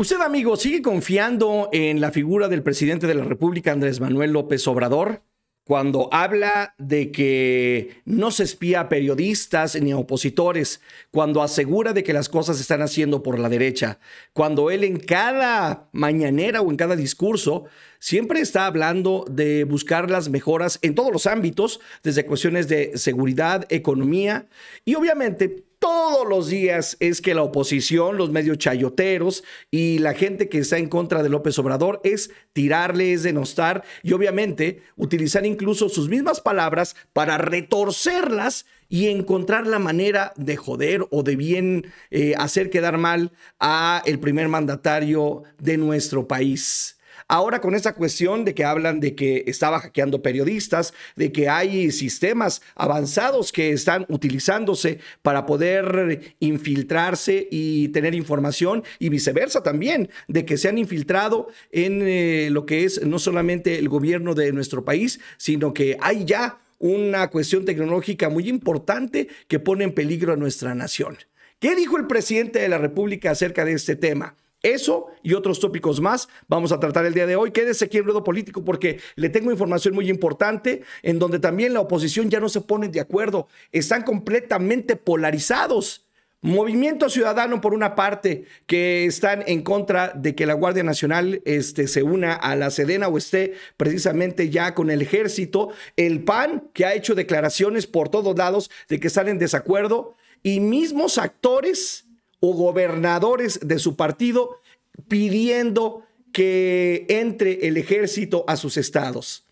¿Usted, amigo, sigue confiando en la figura del presidente de la República, Andrés Manuel López Obrador, cuando habla de que no se espía a periodistas ni a opositores, cuando asegura de que las cosas se están haciendo por la derecha, cuando él en cada mañanera o en cada discurso siempre está hablando de buscar las mejoras en todos los ámbitos, desde cuestiones de seguridad, economía y obviamente todos los días es que la oposición, los medios chayoteros y la gente que está en contra de López Obrador es tirarle, es denostar y obviamente utilizar incluso sus mismas palabras para retorcerlas y encontrar la manera de joder o de bien eh, hacer quedar mal a el primer mandatario de nuestro país. Ahora con esa cuestión de que hablan de que estaba hackeando periodistas, de que hay sistemas avanzados que están utilizándose para poder infiltrarse y tener información y viceversa también, de que se han infiltrado en eh, lo que es no solamente el gobierno de nuestro país, sino que hay ya una cuestión tecnológica muy importante que pone en peligro a nuestra nación. ¿Qué dijo el presidente de la República acerca de este tema? Eso y otros tópicos más vamos a tratar el día de hoy. Quédese aquí en ruedo político porque le tengo información muy importante en donde también la oposición ya no se pone de acuerdo. Están completamente polarizados. Movimiento Ciudadano, por una parte, que están en contra de que la Guardia Nacional este, se una a la Sedena o esté precisamente ya con el ejército. El PAN, que ha hecho declaraciones por todos lados de que están en desacuerdo. Y mismos actores o gobernadores de su partido pidiendo que entre el ejército a sus estados.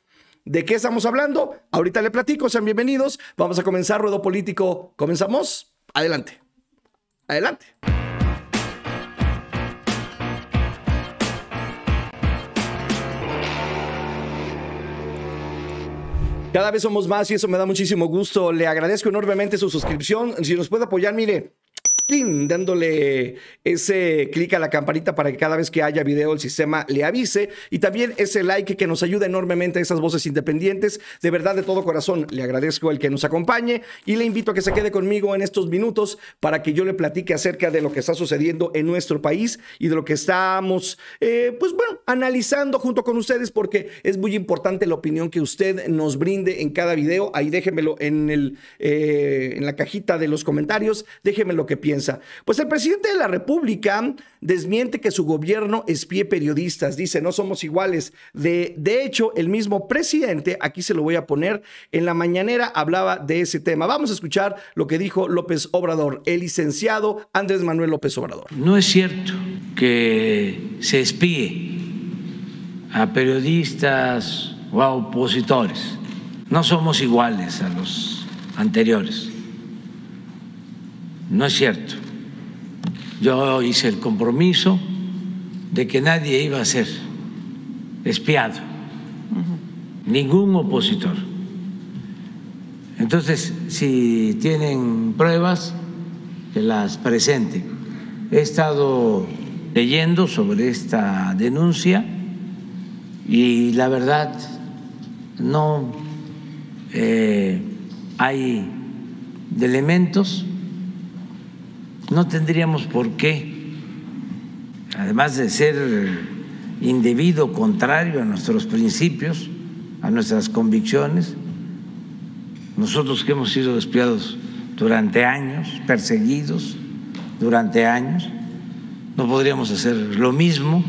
¿De qué estamos hablando? Ahorita le platico, sean bienvenidos. Vamos a comenzar Ruedo Político. ¿Comenzamos? Adelante. Adelante. Cada vez somos más y eso me da muchísimo gusto. Le agradezco enormemente su suscripción. Si nos puede apoyar, mire, dándole ese clic a la campanita para que cada vez que haya video el sistema le avise. Y también ese like que nos ayuda enormemente a esas voces independientes. De verdad, de todo corazón, le agradezco el que nos acompañe y le invito a que se quede conmigo en estos minutos para que yo le platique acerca de lo que está sucediendo en nuestro país y de lo que estamos, eh, pues bueno, analizando junto con ustedes porque es muy importante la opinión que usted nos brinde en cada video. Ahí déjenmelo en, el, eh, en la cajita de los comentarios, déjenme lo que piensen pues el presidente de la República desmiente que su gobierno espíe periodistas, dice, no somos iguales. De, de hecho, el mismo presidente, aquí se lo voy a poner, en la mañanera hablaba de ese tema. Vamos a escuchar lo que dijo López Obrador, el licenciado Andrés Manuel López Obrador. No es cierto que se espíe a periodistas o a opositores. No somos iguales a los anteriores. No es cierto. Yo hice el compromiso de que nadie iba a ser espiado, ningún opositor. Entonces, si tienen pruebas, que las presenten. He estado leyendo sobre esta denuncia y la verdad no eh, hay elementos no tendríamos por qué, además de ser indebido, contrario a nuestros principios, a nuestras convicciones, nosotros que hemos sido despiados durante años, perseguidos durante años, no podríamos hacer lo mismo.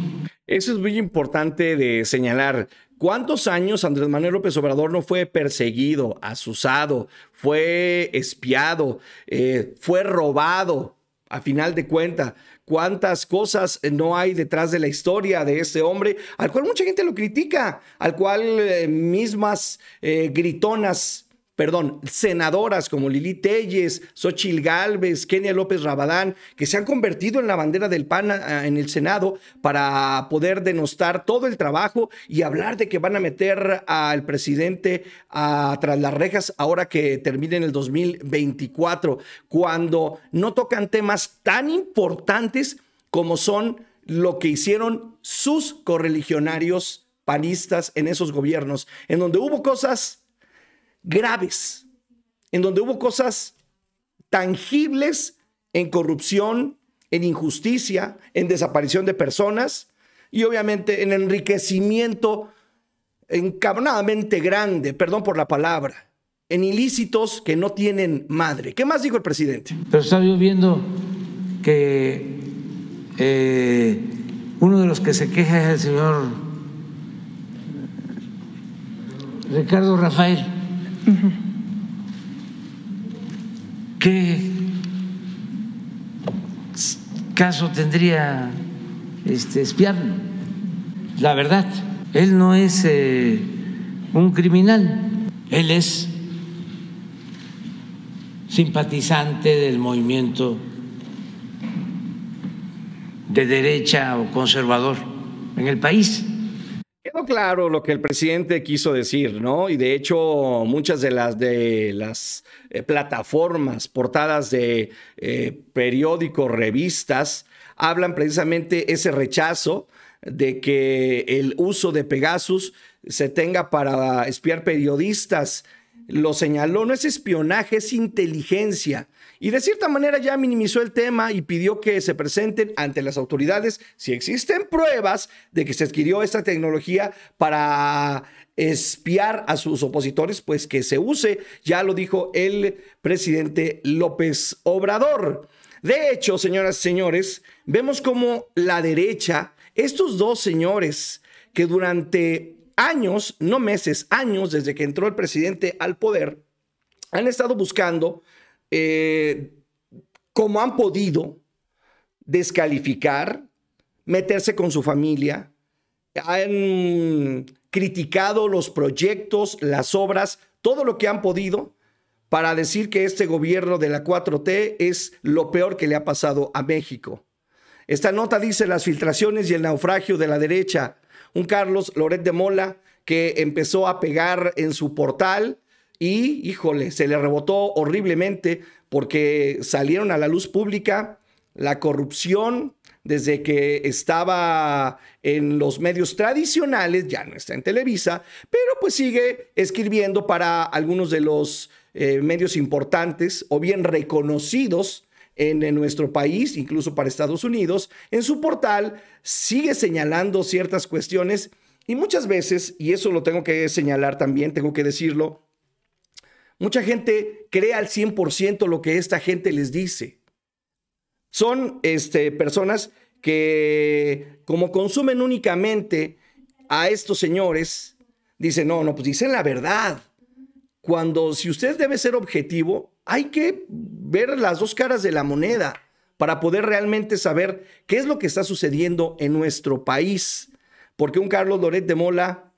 Eso es muy importante de señalar. ¿Cuántos años Andrés Manuel López Obrador no fue perseguido, asusado, fue espiado, eh, fue robado, a final de cuenta, cuántas cosas eh, no hay detrás de la historia de este hombre, al cual mucha gente lo critica, al cual eh, mismas eh, gritonas perdón, senadoras como Lili Telles, Xochil Gálvez, Kenia López Rabadán, que se han convertido en la bandera del PAN ah, en el Senado para poder denostar todo el trabajo y hablar de que van a meter al presidente a, ah, tras las rejas ahora que termine en el 2024, cuando no tocan temas tan importantes como son lo que hicieron sus correligionarios panistas en esos gobiernos, en donde hubo cosas graves, en donde hubo cosas tangibles en corrupción, en injusticia, en desaparición de personas y obviamente en enriquecimiento encabonadamente grande, perdón por la palabra, en ilícitos que no tienen madre. ¿Qué más dijo el presidente? Pero estaba yo viendo que eh, uno de los que se queja es el señor Ricardo Rafael ¿Qué caso tendría este, espiarlo? La verdad, él no es eh, un criminal, él es simpatizante del movimiento de derecha o conservador en el país claro lo que el presidente quiso decir, ¿no? Y de hecho, muchas de las, de las eh, plataformas, portadas de eh, periódicos, revistas, hablan precisamente ese rechazo de que el uso de Pegasus se tenga para espiar periodistas. Lo señaló, no es espionaje, es inteligencia y de cierta manera ya minimizó el tema y pidió que se presenten ante las autoridades si existen pruebas de que se adquirió esta tecnología para espiar a sus opositores, pues que se use, ya lo dijo el presidente López Obrador. De hecho, señoras y señores, vemos como la derecha, estos dos señores que durante años, no meses, años desde que entró el presidente al poder, han estado buscando eh, como han podido, descalificar, meterse con su familia, han criticado los proyectos, las obras, todo lo que han podido para decir que este gobierno de la 4T es lo peor que le ha pasado a México. Esta nota dice las filtraciones y el naufragio de la derecha. Un Carlos Loret de Mola que empezó a pegar en su portal y, híjole, se le rebotó horriblemente porque salieron a la luz pública la corrupción desde que estaba en los medios tradicionales, ya no está en Televisa, pero pues sigue escribiendo para algunos de los eh, medios importantes o bien reconocidos en, nuestro país, incluso para Estados Unidos, en su portal sigue señalando ciertas cuestiones y muchas veces, y eso lo tengo que señalar también, tengo que decirlo, Mucha gente cree al 100% lo que esta gente les dice. Son este, personas que como consumen únicamente a estos señores, dicen, no, no, pues dicen la verdad. Cuando si usted debe ser objetivo, hay que ver las dos caras de la moneda para poder realmente saber qué es lo que está sucediendo en nuestro país. Porque un Carlos Loret de Mola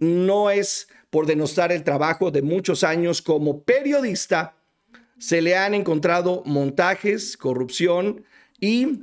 no es por denostar el trabajo de muchos años como periodista, se le han encontrado montajes, corrupción y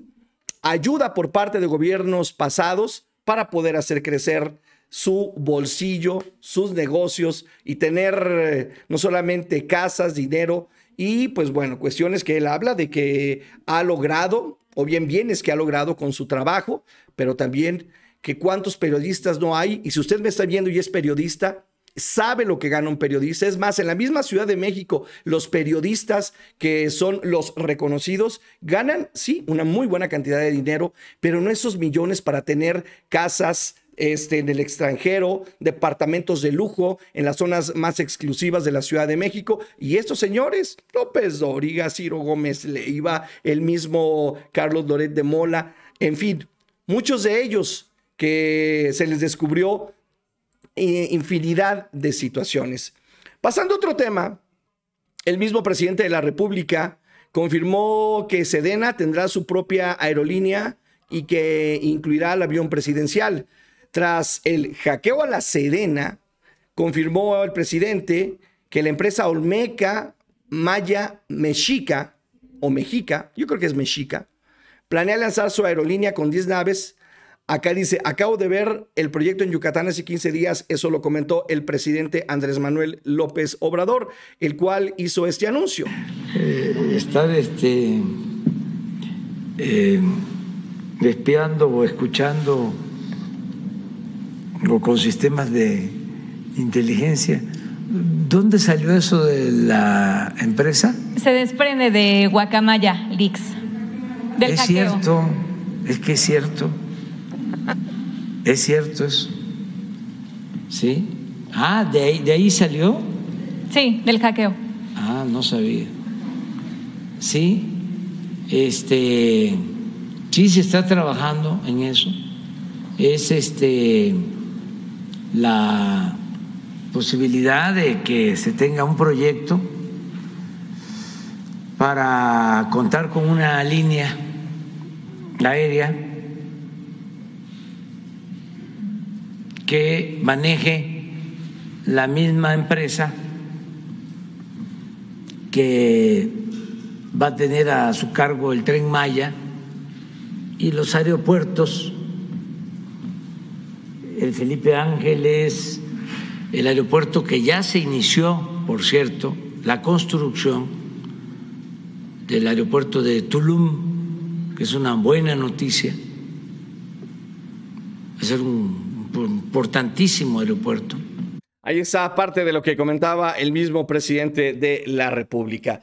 ayuda por parte de gobiernos pasados para poder hacer crecer su bolsillo, sus negocios y tener eh, no solamente casas, dinero y pues bueno, cuestiones que él habla de que ha logrado, o bien bienes que ha logrado con su trabajo, pero también que cuántos periodistas no hay. Y si usted me está viendo y es periodista, sabe lo que gana un periodista. Es más, en la misma Ciudad de México, los periodistas que son los reconocidos ganan, sí, una muy buena cantidad de dinero, pero no esos millones para tener casas, este, en el extranjero, departamentos de lujo en las zonas más exclusivas de la Ciudad de México. Y estos señores, López Doriga, Ciro Gómez le iba el mismo Carlos Loret de Mola, en fin, muchos de ellos que se les descubrió eh, infinidad de situaciones. Pasando a otro tema, el mismo presidente de la República confirmó que Sedena tendrá su propia aerolínea y que incluirá el avión presidencial. Tras el hackeo a la Sedena, confirmó el presidente que la empresa Olmeca Maya Mexica, o Mexica, yo creo que es Mexica, planea lanzar su aerolínea con 10 naves Acá dice, acabo de ver el proyecto en Yucatán hace 15 días, eso lo comentó el presidente Andrés Manuel López Obrador, el cual hizo este anuncio. está eh, estar este, eh, o escuchando o con sistemas de inteligencia. ¿Dónde salió eso de la empresa? Se desprende de Guacamaya, Lix Del es cierto, es que es cierto. ¿Es cierto eso? ¿Sí? Ah, ¿de ahí, de ahí salió? Sí, del hackeo. Ah, no sabía. Sí, este, sí se está trabajando en eso. Es este la posibilidad de que se tenga un proyecto para contar con una línea aérea que maneje la misma empresa que va a tener a su cargo el tren Maya y los aeropuertos, el Felipe Ángeles, el aeropuerto que ya se inició, por cierto, la construcción del aeropuerto de Tulum, que es una buena noticia, va un importantísimo aeropuerto. Ahí está parte de lo que comentaba el mismo presidente de la República.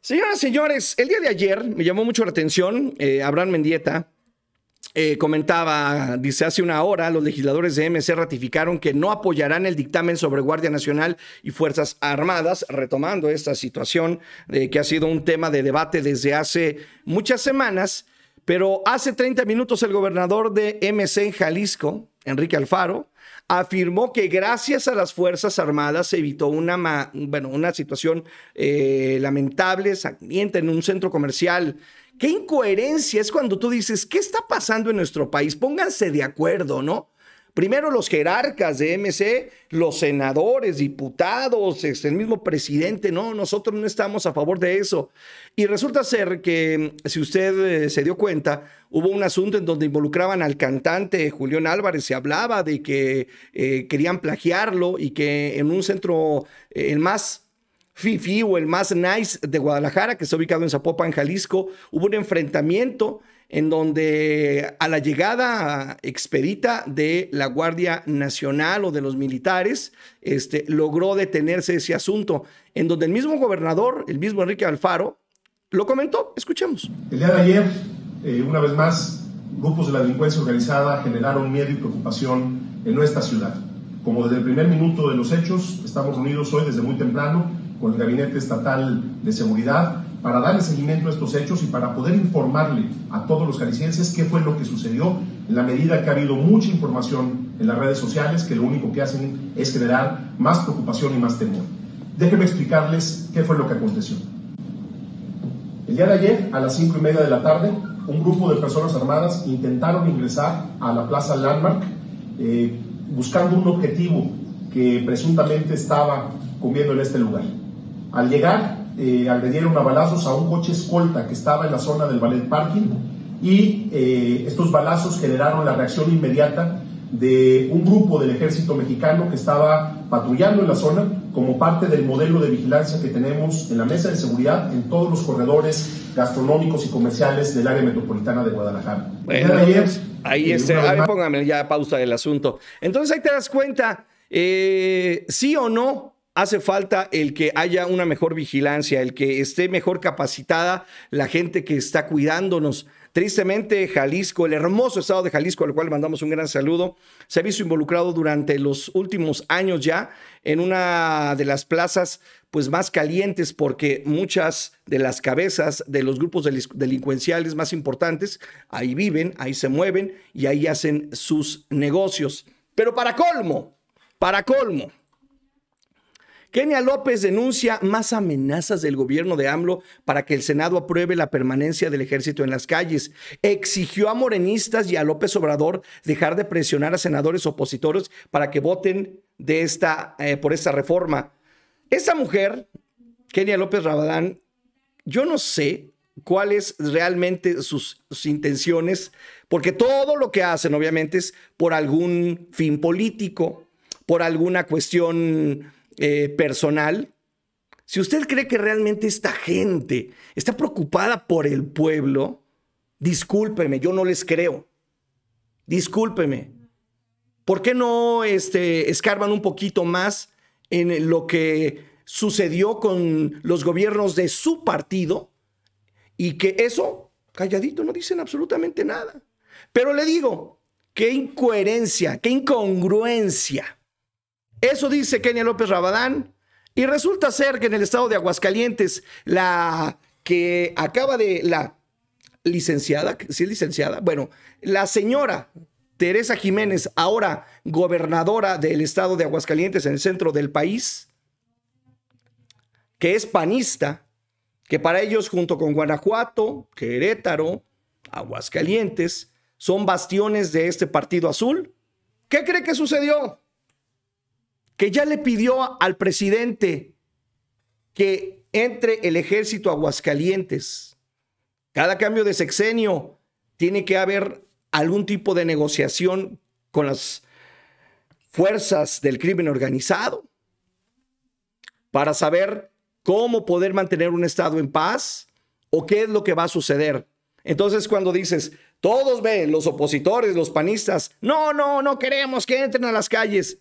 Señoras, y señores, el día de ayer me llamó mucho la atención eh, Abraham Mendieta, eh, comentaba, dice, hace una hora los legisladores de MC ratificaron que no apoyarán el dictamen sobre Guardia Nacional y Fuerzas Armadas, retomando esta situación eh, que ha sido un tema de debate desde hace muchas semanas, pero hace 30 minutos el gobernador de MC en Jalisco, Enrique Alfaro, afirmó que gracias a las Fuerzas Armadas se evitó una, bueno, una situación eh, lamentable, sangrienta en un centro comercial. Qué incoherencia es cuando tú dices, ¿qué está pasando en nuestro país? Pónganse de acuerdo, ¿no? Primero los jerarcas de MC, los senadores, diputados, este, el mismo presidente, no, nosotros no estamos a favor de eso. Y resulta ser que, mm, si usted eh, se dio cuenta, hubo un asunto en donde involucraban al cantante Julián Álvarez, se hablaba de que eh, querían plagiarlo y que en un centro, eh, el más fifi o el más nice de Guadalajara, que está ubicado en Zapopan, Jalisco, hubo un enfrentamiento en donde a la llegada expedita de la Guardia Nacional o de los militares, este, logró detenerse ese asunto, en donde el mismo gobernador, el mismo Enrique Alfaro, lo comentó. Escuchemos. El día de ayer, eh, una vez más, grupos de la delincuencia organizada generaron miedo y preocupación en nuestra ciudad. Como desde el primer minuto de los hechos, estamos unidos hoy desde muy temprano con el Gabinete Estatal de Seguridad para darle seguimiento a estos hechos y para poder informarle a todos los jaliscienses qué fue lo que sucedió, en la medida que ha habido mucha información en las redes sociales que lo único que hacen es generar más preocupación y más temor. Déjenme explicarles qué fue lo que aconteció. El día de ayer, a las cinco y media de la tarde, un grupo de personas armadas intentaron ingresar a la Plaza Landmark eh, buscando un objetivo que presuntamente estaba comiendo en este lugar. Al llegar, agredieron eh, a balazos a un coche escolta que estaba en la zona del ballet parking y eh, estos balazos generaron la reacción inmediata de un grupo del ejército mexicano que estaba patrullando en la zona como parte del modelo de vigilancia que tenemos en la mesa de seguridad en todos los corredores gastronómicos y comerciales del área metropolitana de Guadalajara. ahí eh, está, póngame ya pausa del asunto. Entonces ahí te das cuenta, sí o no, hace falta el que haya una mejor vigilancia, el que esté mejor capacitada la gente que está cuidándonos. Tristemente, Jalisco, el hermoso estado de Jalisco, al cual mandamos un gran saludo, se ha visto involucrado durante los últimos años ya en una de las plazas pues más calientes porque muchas de las cabezas de los grupos delincuenciales más importantes ahí viven, ahí se mueven y ahí hacen sus negocios. Pero para colmo, para colmo, Kenia López denuncia más amenazas del gobierno de AMLO para que el Senado apruebe la permanencia del ejército en las calles. Exigió a morenistas y a López Obrador dejar de presionar a senadores opositores para que voten eh, por esta reforma. Esta mujer, Kenia López Rabadán, yo no sé cuáles realmente sus, sus intenciones, porque todo lo que hacen obviamente es por algún fin político, por alguna cuestión eh, personal, si usted cree que realmente esta gente está preocupada por el pueblo, discúlpeme, yo no les creo. Discúlpeme. ¿Por qué no este, escarban un poquito más en lo que sucedió con los gobiernos de su partido? Y que eso, calladito, no dicen absolutamente nada. Pero le digo, qué incoherencia, qué incongruencia. Eso dice Kenia López Rabadán. Y resulta ser que en el estado de Aguascalientes, la que acaba de la licenciada, ¿sí licenciada, bueno, la señora Teresa Jiménez, ahora gobernadora del estado de Aguascalientes en el centro del país, que es panista, que para ellos junto con Guanajuato, Querétaro, Aguascalientes, son bastiones de este partido azul. ¿Qué cree que sucedió? que ya le pidió al presidente que entre el ejército a Aguascalientes. Cada cambio de sexenio tiene que haber algún tipo de negociación con las fuerzas del crimen organizado para saber cómo poder mantener un Estado en paz o qué es lo que va a suceder. Entonces cuando dices, todos ven, los opositores, los panistas, no, no, no queremos que entren a las calles.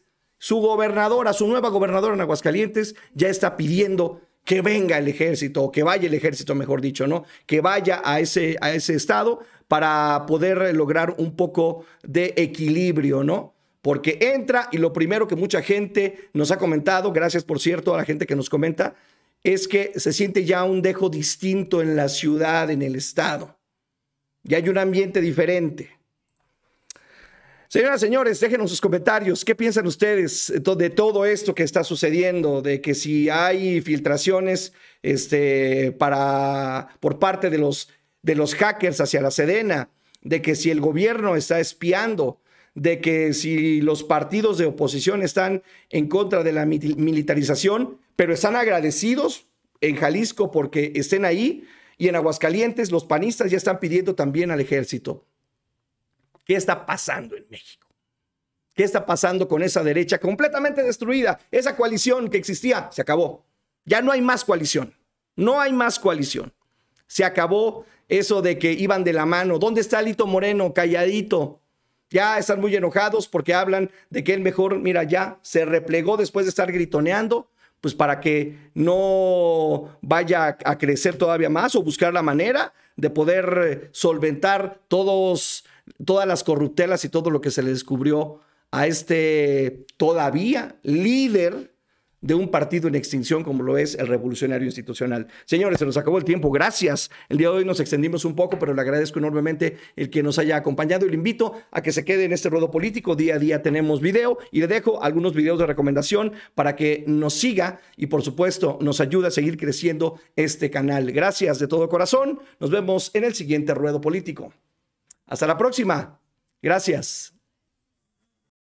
Su gobernadora, su nueva gobernadora en Aguascalientes, ya está pidiendo que venga el ejército, o que vaya el ejército, mejor dicho, ¿no? Que vaya a ese, a ese estado para poder lograr un poco de equilibrio, ¿no? Porque entra y lo primero que mucha gente nos ha comentado, gracias por cierto a la gente que nos comenta, es que se siente ya un dejo distinto en la ciudad, en el estado. Ya hay un ambiente diferente. Señoras, y señores, déjenos sus comentarios. ¿Qué piensan ustedes eh, de todo esto que está sucediendo? De que si hay filtraciones este, para, por parte de los, de los hackers hacia la Sedena, de que si el gobierno está espiando, de que si los partidos de oposición están en contra de la militarización, pero están agradecidos en Jalisco porque estén ahí y en Aguascalientes los panistas ya están pidiendo también al ejército. ¿Qué está pasando en México? ¿Qué está pasando con esa derecha completamente destruida? Esa coalición que existía se acabó. Ya no hay más coalición. No hay más coalición. Se acabó eso de que iban de la mano. ¿Dónde está Lito Moreno? Calladito. Ya están muy enojados porque hablan de que él mejor, mira, ya se replegó después de estar gritoneando, pues para que no vaya a crecer todavía más o buscar la manera de poder solventar todos todas las corruptelas y todo lo que se le descubrió a este todavía líder de un partido en extinción como lo es el Revolucionario Institucional. Señores, se nos acabó el tiempo. Gracias. El día de hoy nos extendimos un poco, pero le agradezco enormemente el que nos haya acompañado y le invito a que se quede en este ruedo político. Día a día tenemos video y le dejo algunos videos de recomendación para que nos siga y por supuesto nos ayude a seguir creciendo este canal. Gracias de todo corazón. Nos vemos en el siguiente ruedo político. Hasta la próxima. Gracias.